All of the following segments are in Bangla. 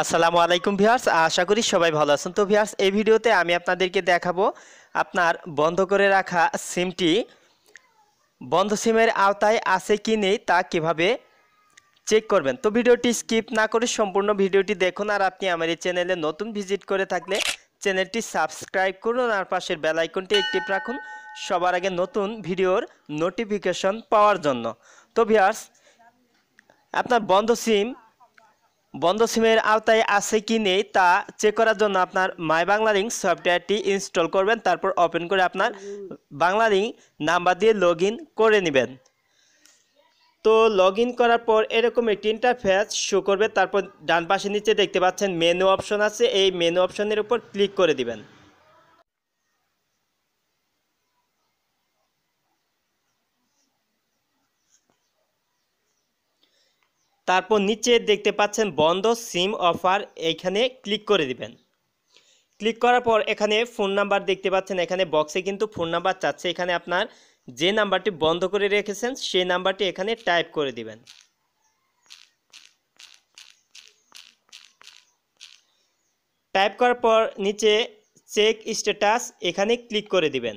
আসসালামু আলাইকুম ভিয়ার্স আশা করি সবাই ভালো আছেন তো ভিয়ার্স এই ভিডিওতে আমি আপনাদেরকে দেখাবো আপনার বন্ধ করে রাখা সিমটি বন্ধ সিমের আওতায় আছে কি নেই তা কিভাবে চেক করবেন তো ভিডিওটি স্কিপ না করে সম্পূর্ণ ভিডিওটি দেখুন আর আপনি আমার এই চ্যানেলে নতুন ভিজিট করে থাকলে চ্যানেলটি সাবস্ক্রাইব করুন আর পাশের বেলাইকনটি অ্যাক্টিভ রাখুন সবার আগে নতুন ভিডিওর নোটিফিকেশন পাওয়ার জন্য তো ভিয়ার্স আপনার বন্ধ সিম বন্ধ সিমের আওতায় আছে কি নেই তা চেক করার জন্য আপনার মাই বাংলারিং সফটওয়্যারটি ইনস্টল করবেন তারপর ওপেন করে আপনার বাংলারিং নাম্বার দিয়ে লগ করে নেবেন তো লগ করার পর এরকম একটি ইন্টারফেস শো করবে তারপর ডান পাশে নিচে দেখতে পাচ্ছেন মেনু অপশন আছে এই মেনু অপশনের উপর ক্লিক করে দিবেন তারপর নিচে দেখতে পাচ্ছেন বন্ধ সিম অফার এইখানে ক্লিক করে দিবেন ক্লিক করার পর এখানে ফোন নাম্বার দেখতে পাচ্ছেন এখানে বক্সে কিন্তু ফোন নাম্বার চাচ্ছে এখানে আপনার যে নাম্বারটি বন্ধ করে রেখেছেন সেই নাম্বারটি এখানে টাইপ করে দিবেন টাইপ করার পর নিচে চেক স্ট্যাটাস এখানে ক্লিক করে দিবেন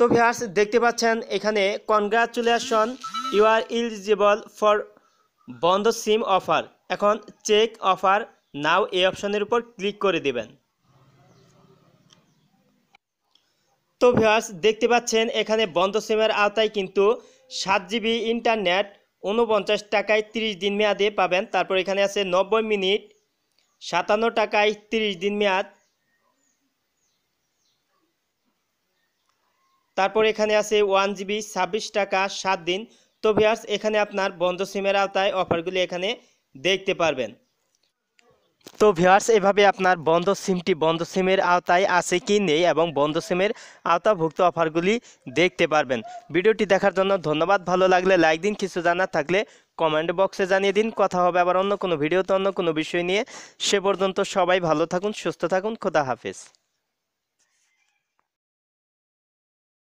তো ভিহার্স দেখতে পাচ্ছেন এখানে congratulation you are eligible for বন্ধ সিম অফার এখন চেক অফার নাও এই অপশনের উপর ক্লিক করে দেবেন তো ভিহার্স দেখতে পাচ্ছেন এখানে বন্ধ সিমের আওতায় কিন্তু সাত জিবি ইন্টারনেট উনপঞ্চাশ টাকায় 30 দিন মেয়াদে পাবেন তারপর এখানে আছে নব্বই মিনিট সাতান্ন টাকায় 30 দিন মেয়াদ তারপর এখানে আছে ওয়ান জিবি ছাব্বিশ টাকা সাত দিন তো ভিয়ার্স এখানে আপনার বন্ধ সিমের আওতায় অফারগুলি এখানে দেখতে পারবেন তো ভিয়ার্স এভাবে আপনার বন্ধ সিমটি বন্ধ সিমের আওতায় আছে কি নেই এবং বন্ধ সিমের আওতাভুক্ত অফারগুলি দেখতে পারবেন ভিডিওটি দেখার জন্য ধন্যবাদ ভালো লাগলে লাইক দিন কিছু জানার থাকলে কমেন্ট বক্সে জানিয়ে দিন কথা হবে আবার অন্য কোনো ভিডিওতে অন্য কোনো বিষয় নিয়ে সে পর্যন্ত সবাই ভালো থাকুন সুস্থ থাকুন খোদা হাফেজ